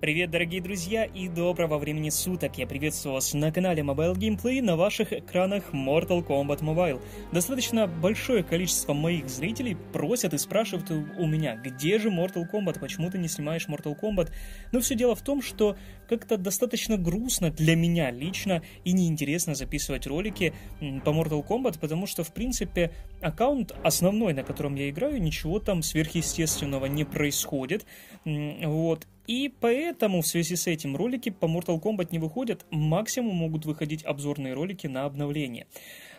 Привет, дорогие друзья, и доброго времени суток! Я приветствую вас на канале Mobile Gameplay на ваших экранах Mortal Kombat Mobile. Достаточно большое количество моих зрителей просят и спрашивают у меня, где же Mortal Kombat, почему ты не снимаешь Mortal Kombat? Но все дело в том, что как-то достаточно грустно для меня лично и неинтересно записывать ролики по Mortal Kombat, потому что, в принципе, аккаунт основной, на котором я играю, ничего там сверхъестественного не происходит. Вот. И поэтому в связи с этим ролики по Mortal Kombat не выходят, максимум могут выходить обзорные ролики на обновление.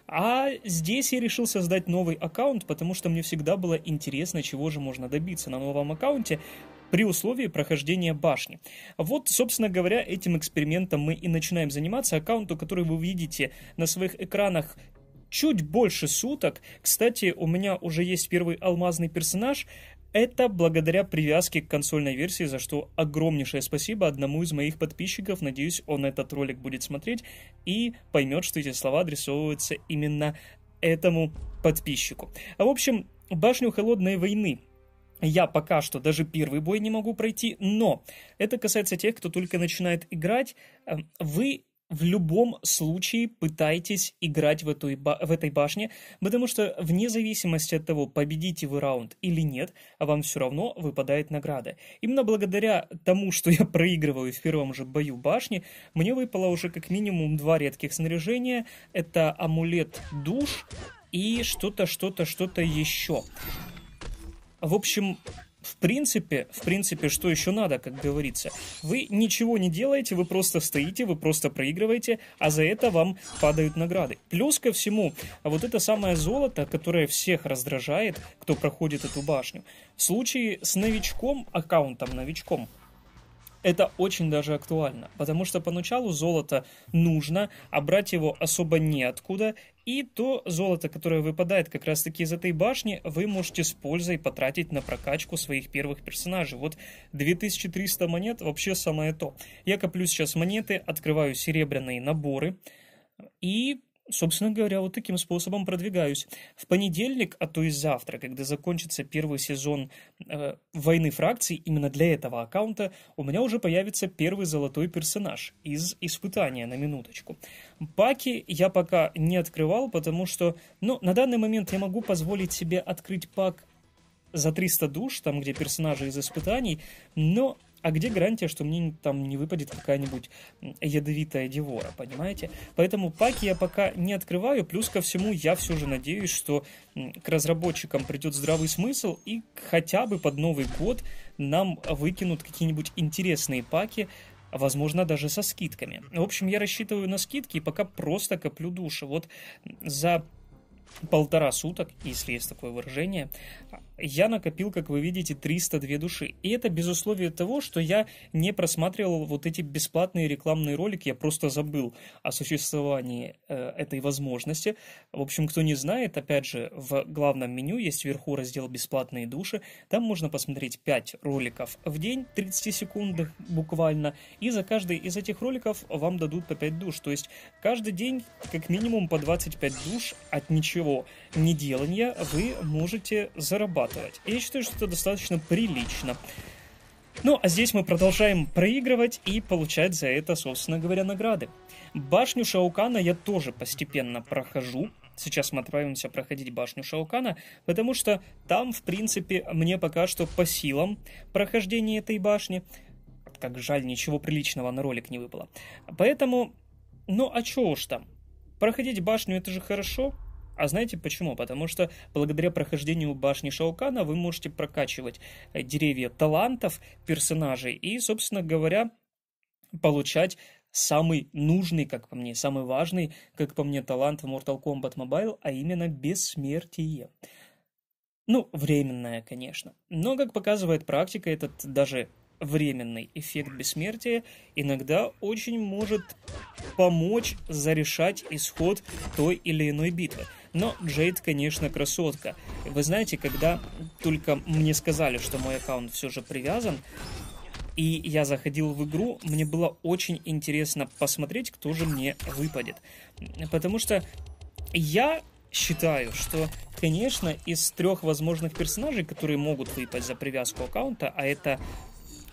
А здесь я решил создать новый аккаунт, потому что мне всегда было интересно, чего же можно добиться на новом аккаунте при условии прохождения башни. Вот, собственно говоря, этим экспериментом мы и начинаем заниматься. Аккаунту, который вы видите на своих экранах чуть больше суток. Кстати, у меня уже есть первый алмазный персонаж. Это благодаря привязке к консольной версии, за что огромнейшее спасибо одному из моих подписчиков. Надеюсь, он этот ролик будет смотреть и поймет, что эти слова адресовываются именно этому подписчику. А в общем, башню холодной войны я пока что даже первый бой не могу пройти, но это касается тех, кто только начинает играть. Эм, вы в любом случае пытайтесь играть в, эту, в этой башне, потому что вне зависимости от того, победите вы раунд или нет, а вам все равно выпадает награда. Именно благодаря тому, что я проигрываю в первом же бою башни, мне выпало уже как минимум два редких снаряжения. Это амулет душ и что-то, что-то, что-то еще. В общем, в принципе, в принципе, что еще надо, как говорится? Вы ничего не делаете, вы просто стоите, вы просто проигрываете, а за это вам падают награды. Плюс ко всему, вот это самое золото, которое всех раздражает, кто проходит эту башню. В случае с новичком, аккаунтом новичком – это очень даже актуально, потому что поначалу золото нужно, а брать его особо неоткуда, и то золото, которое выпадает как раз таки из этой башни, вы можете с пользой потратить на прокачку своих первых персонажей. Вот 2300 монет вообще самое то. Я коплю сейчас монеты, открываю серебряные наборы, и Собственно говоря, вот таким способом продвигаюсь. В понедельник, а то и завтра, когда закончится первый сезон э, «Войны фракций», именно для этого аккаунта у меня уже появится первый золотой персонаж из «Испытания» на минуточку. Паки я пока не открывал, потому что, ну, на данный момент я могу позволить себе открыть пак за 300 душ, там, где персонажи из «Испытаний», но а где гарантия, что мне там не выпадет какая-нибудь ядовитая девора, понимаете? Поэтому паки я пока не открываю, плюс ко всему я все же надеюсь, что к разработчикам придет здравый смысл и хотя бы под Новый год нам выкинут какие-нибудь интересные паки, возможно, даже со скидками. В общем, я рассчитываю на скидки и пока просто коплю души. Вот за полтора суток, если есть такое выражение, я накопил, как вы видите, 302 души. И это без условия того, что я не просматривал вот эти бесплатные рекламные ролики, я просто забыл о существовании э, этой возможности. В общем, кто не знает, опять же, в главном меню есть вверху раздел «Бесплатные души», там можно посмотреть 5 роликов в день, 30 секунд буквально, и за каждый из этих роликов вам дадут по 5 душ, то есть каждый день как минимум по 25 душ от ничего ничего не делания вы можете зарабатывать. Я считаю, что это достаточно прилично. Ну, а здесь мы продолжаем проигрывать и получать за это, собственно говоря, награды. Башню Шаукана я тоже постепенно прохожу. Сейчас мы отправимся проходить башню Шаукана, потому что там, в принципе, мне пока что по силам прохождение этой башни. Как жаль, ничего приличного на ролик не выпало. Поэтому, ну а чё уж там. Проходить башню это же хорошо, а знаете почему? Потому что благодаря прохождению башни Шаукана вы можете прокачивать э, деревья талантов персонажей и, собственно говоря, получать самый нужный, как по мне, самый важный, как по мне, талант в Mortal Kombat Mobile, а именно бессмертие. Ну, временное, конечно. Но, как показывает практика, этот даже временный эффект бессмертия иногда очень может помочь зарешать исход той или иной битвы. Но Джейд, конечно, красотка. Вы знаете, когда только мне сказали, что мой аккаунт все же привязан, и я заходил в игру, мне было очень интересно посмотреть, кто же мне выпадет. Потому что я считаю, что, конечно, из трех возможных персонажей, которые могут выпасть за привязку аккаунта, а это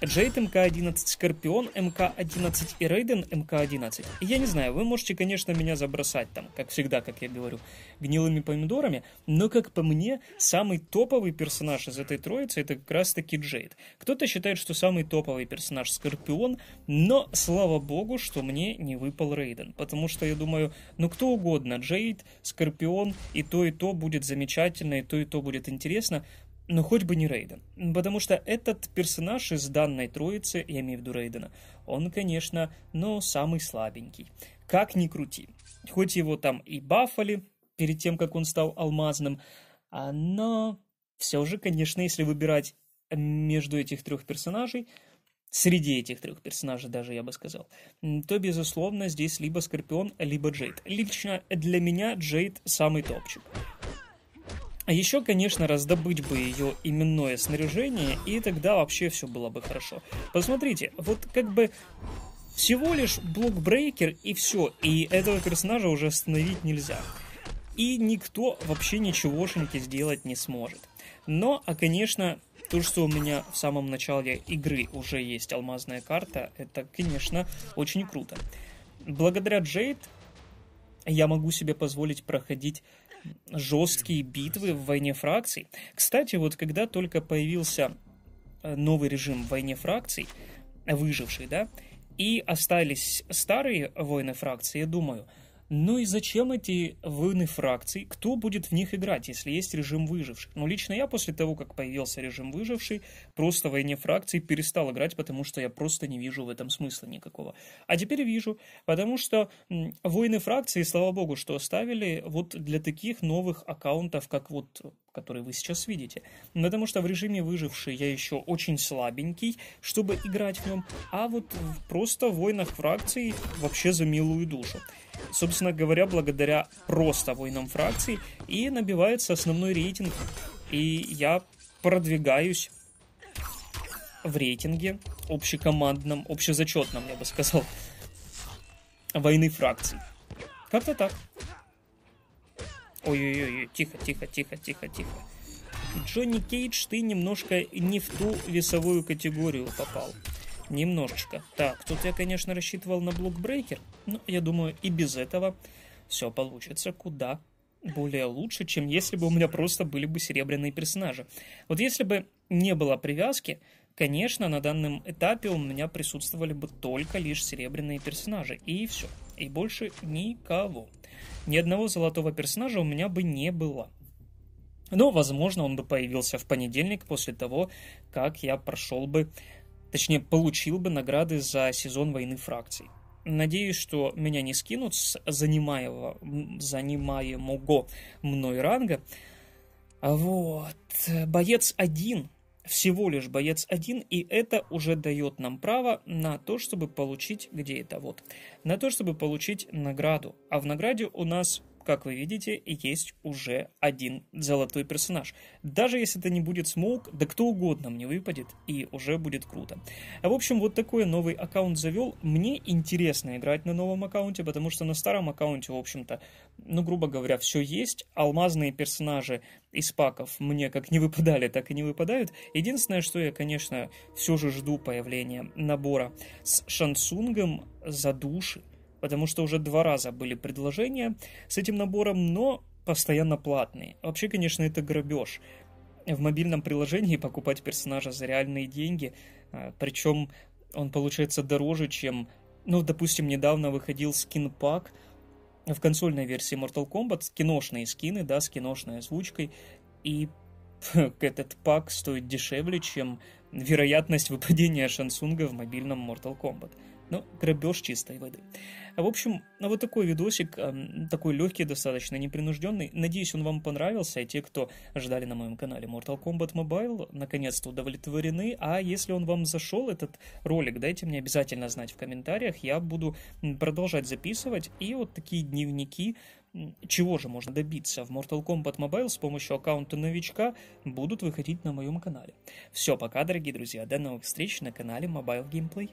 Джейд МК-11, Скорпион МК-11 и Рейден МК-11. Я не знаю, вы можете, конечно, меня забросать там, как всегда, как я говорю, гнилыми помидорами, но, как по мне, самый топовый персонаж из этой троицы это как раз-таки Джейд. Кто-то считает, что самый топовый персонаж Скорпион, но, слава богу, что мне не выпал Рейден, потому что я думаю, ну кто угодно, Джейд, Скорпион, и то, и то будет замечательно, и то, и то будет интересно, но хоть бы не Рейден, потому что этот персонаж из данной троицы, я имею в виду Рейдена, он, конечно, но самый слабенький. Как ни крути. Хоть его там и бафали перед тем, как он стал алмазным, а, но все же, конечно, если выбирать между этих трех персонажей, среди этих трех персонажей даже, я бы сказал, то, безусловно, здесь либо Скорпион, либо Джейд. Лично для меня Джейд самый топчик. А еще, конечно, раздобыть бы ее именное снаряжение, и тогда вообще все было бы хорошо. Посмотрите, вот как бы всего лишь блокбрейкер и все, и этого персонажа уже остановить нельзя. И никто вообще ничегошеньки сделать не сможет. Но, а конечно, то, что у меня в самом начале игры уже есть алмазная карта, это, конечно, очень круто. Благодаря Джейд я могу себе позволить проходить жесткие битвы в войне фракций. Кстати, вот когда только появился э, новый режим в войне фракций, выживший, да, и остались старые войны фракции, я думаю – ну и зачем эти войны фракций? Кто будет в них играть, если есть режим выживших? Ну, лично я после того, как появился режим выживший, просто в войне фракций перестал играть, потому что я просто не вижу в этом смысла никакого. А теперь вижу, потому что войны фракции, слава богу, что оставили вот для таких новых аккаунтов, как вот который вы сейчас видите. Потому что в режиме выживший я еще очень слабенький, чтобы играть в нем, а вот просто в войнах фракций вообще за милую душу. Собственно, собственно говоря, благодаря просто воинам фракций и набивается основной рейтинг. И я продвигаюсь в рейтинге общекомандном, общезачетном, я бы сказал, войны фракций. Как-то так. Ой-ой-ой, тихо, тихо, тихо, тихо, тихо. Джонни Кейдж, ты немножко не в ту весовую категорию попал. Немножечко. Так, тут я, конечно, рассчитывал на блокбрейкер, но я думаю, и без этого все получится куда более лучше, чем если бы у меня просто были бы серебряные персонажи. Вот если бы не было привязки, конечно, на данном этапе у меня присутствовали бы только лишь серебряные персонажи. И все. И больше никого. Ни одного золотого персонажа у меня бы не было. Но, возможно, он бы появился в понедельник после того, как я прошел бы точнее получил бы награды за сезон войны фракций. Надеюсь, что меня не скинут с занимаемого, занимаемого мной ранга. А вот. Боец один. Всего лишь боец один, и это уже дает нам право на то, чтобы получить, где это вот, на то, чтобы получить награду. А в награде у нас как вы видите, есть уже один золотой персонаж. Даже если это не будет Смоук, да кто угодно мне выпадет, и уже будет круто. А в общем, вот такой новый аккаунт завел. Мне интересно играть на новом аккаунте, потому что на старом аккаунте, в общем-то, ну, грубо говоря, все есть. Алмазные персонажи из паков мне как не выпадали, так и не выпадают. Единственное, что я, конечно, все же жду появления набора с Шансунгом за души потому что уже два раза были предложения с этим набором, но постоянно платные. Вообще, конечно, это грабеж. В мобильном приложении покупать персонажа за реальные деньги, а, причем он получается дороже, чем, ну, допустим, недавно выходил скин-пак в консольной версии Mortal Kombat, киношные скины, да, с киношной озвучкой, и этот пак стоит дешевле, чем вероятность выпадения Шансунга в мобильном Mortal Kombat. Ну, грабеж чистой воды. А в общем, ну, вот такой видосик, эм, такой легкий достаточно, непринужденный. Надеюсь, он вам понравился, и те, кто ждали на моем канале Mortal Kombat Mobile, наконец-то удовлетворены. А если он вам зашел, этот ролик, дайте мне обязательно знать в комментариях, я буду продолжать записывать. И вот такие дневники, чего же можно добиться в Mortal Kombat Mobile с помощью аккаунта новичка, будут выходить на моем канале. Все, пока, дорогие друзья, до новых встреч на канале Mobile Gameplay.